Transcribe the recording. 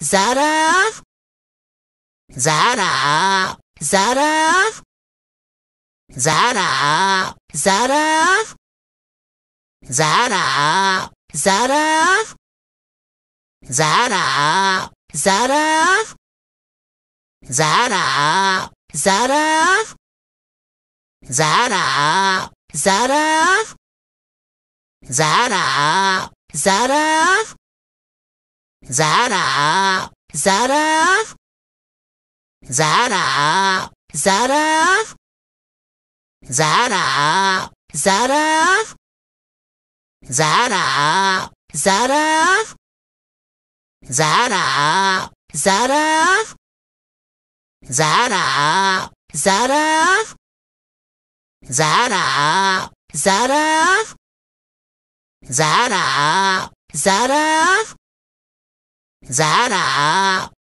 Zara? Zara? Zara? Zara? Zara? Zara? Zara? Zara? Zara? Zara? Zara? Zara? Zara? Zara? Zara? Zara, Zara, Zara, Zara, Zara, Zara, Zara, Zara, Zara, Zara, Zara, Zara, Zara, Zara, Zara, Zara. 咋啦？